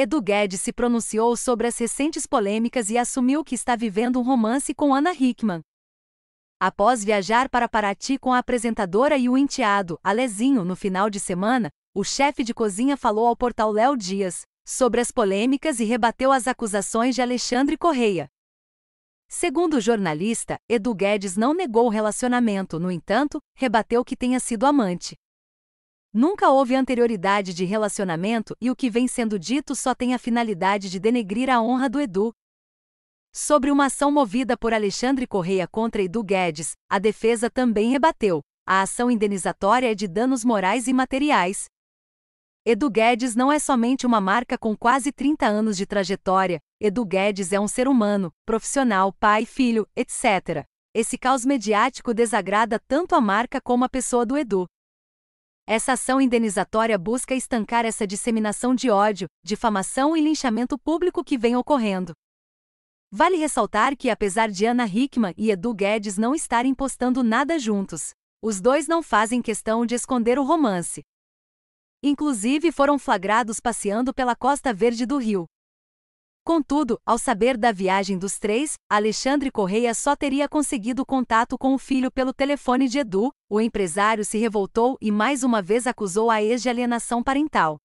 Edu Guedes se pronunciou sobre as recentes polêmicas e assumiu que está vivendo um romance com Ana Hickman. Após viajar para Paraty com a apresentadora e o enteado, Alezinho, no final de semana, o chefe de cozinha falou ao portal Léo Dias sobre as polêmicas e rebateu as acusações de Alexandre Correia. Segundo o jornalista, Edu Guedes não negou o relacionamento, no entanto, rebateu que tenha sido amante. Nunca houve anterioridade de relacionamento e o que vem sendo dito só tem a finalidade de denegrir a honra do Edu. Sobre uma ação movida por Alexandre Correia contra Edu Guedes, a defesa também rebateu. A ação indenizatória é de danos morais e materiais. Edu Guedes não é somente uma marca com quase 30 anos de trajetória, Edu Guedes é um ser humano, profissional, pai, filho, etc. Esse caos mediático desagrada tanto a marca como a pessoa do Edu. Essa ação indenizatória busca estancar essa disseminação de ódio, difamação e linchamento público que vem ocorrendo. Vale ressaltar que, apesar de Ana Hickman e Edu Guedes não estarem postando nada juntos, os dois não fazem questão de esconder o romance. Inclusive foram flagrados passeando pela Costa Verde do Rio, Contudo, ao saber da viagem dos três, Alexandre Correia só teria conseguido contato com o filho pelo telefone de Edu, o empresário se revoltou e mais uma vez acusou a ex de alienação parental.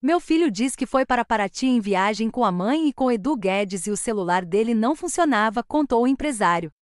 Meu filho diz que foi para Paraty em viagem com a mãe e com Edu Guedes e o celular dele não funcionava, contou o empresário.